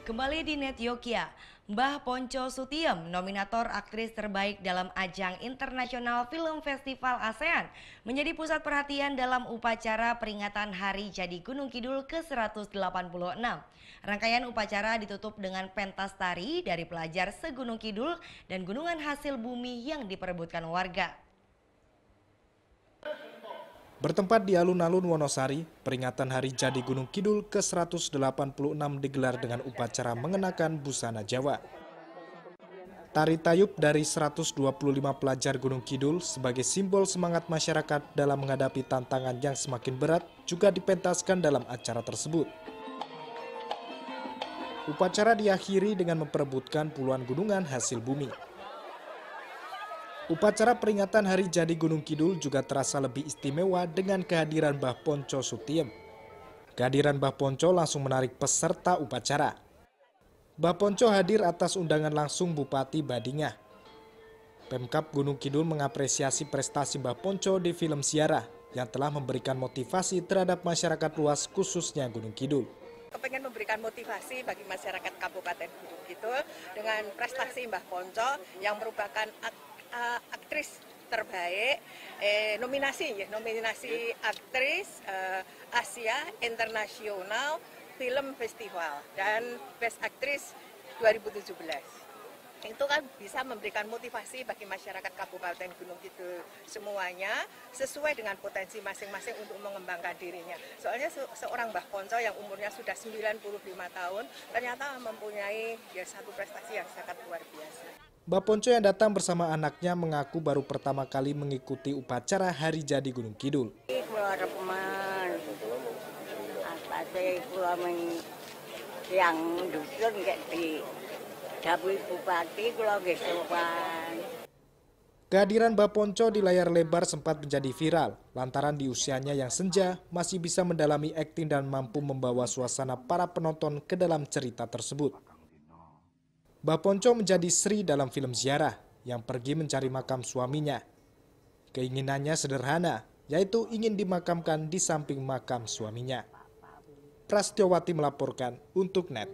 Kembali di Net Yokia, Mbah Ponco Sutiem, nominator aktris terbaik dalam ajang Internasional Film Festival ASEAN, menjadi pusat perhatian dalam upacara peringatan Hari Jadi Gunung Kidul ke-186. Rangkaian upacara ditutup dengan pentas tari dari pelajar segunung kidul dan gunungan hasil bumi yang diperebutkan warga. Bertempat di alun-alun Wonosari, peringatan Hari Jadi Gunung Kidul ke-186 digelar dengan upacara mengenakan busana Jawa. Tari tayub dari 125 pelajar Gunung Kidul sebagai simbol semangat masyarakat dalam menghadapi tantangan yang semakin berat juga dipentaskan dalam acara tersebut. Upacara diakhiri dengan memperebutkan puluhan gunungan hasil bumi. Upacara peringatan Hari Jadi Gunung Kidul juga terasa lebih istimewa dengan kehadiran Mbah Ponco Sutiem. Kehadiran Mbah Ponco langsung menarik peserta upacara. Mbah Ponco hadir atas undangan langsung Bupati Badinga. Pemkap Gunung Kidul mengapresiasi prestasi Mbah Ponco di film Siara yang telah memberikan motivasi terhadap masyarakat luas khususnya Gunung Kidul kepengen memberikan motivasi bagi masyarakat Kabupaten Gunung Kidul dengan prestasi Mbah Ponco yang merupakan uh, aktris terbaik eh, nominasi ya nominasi ya. aktris uh, Asia Internasional Film Festival dan Best Aktris 2017 itu kan bisa memberikan motivasi bagi masyarakat Kabupaten Gunung Kidul semuanya sesuai dengan potensi masing-masing untuk mengembangkan dirinya. Soalnya se seorang Mbah Konco yang umurnya sudah 95 tahun ternyata mempunyai ya satu prestasi yang sangat luar biasa. Baponco yang datang bersama anaknya mengaku baru pertama kali mengikuti upacara Hari Jadi Gunung Kidul. yang dusun di Kehadiran di layar lebar sempat menjadi viral, lantaran di usianya yang senja masih bisa mendalami akting dan mampu membawa suasana para penonton ke dalam cerita tersebut. Mbah Ponco menjadi Sri dalam film Ziarah yang pergi mencari makam suaminya. Keinginannya sederhana, yaitu ingin dimakamkan di samping makam suaminya. Prastyowati melaporkan untuk NET.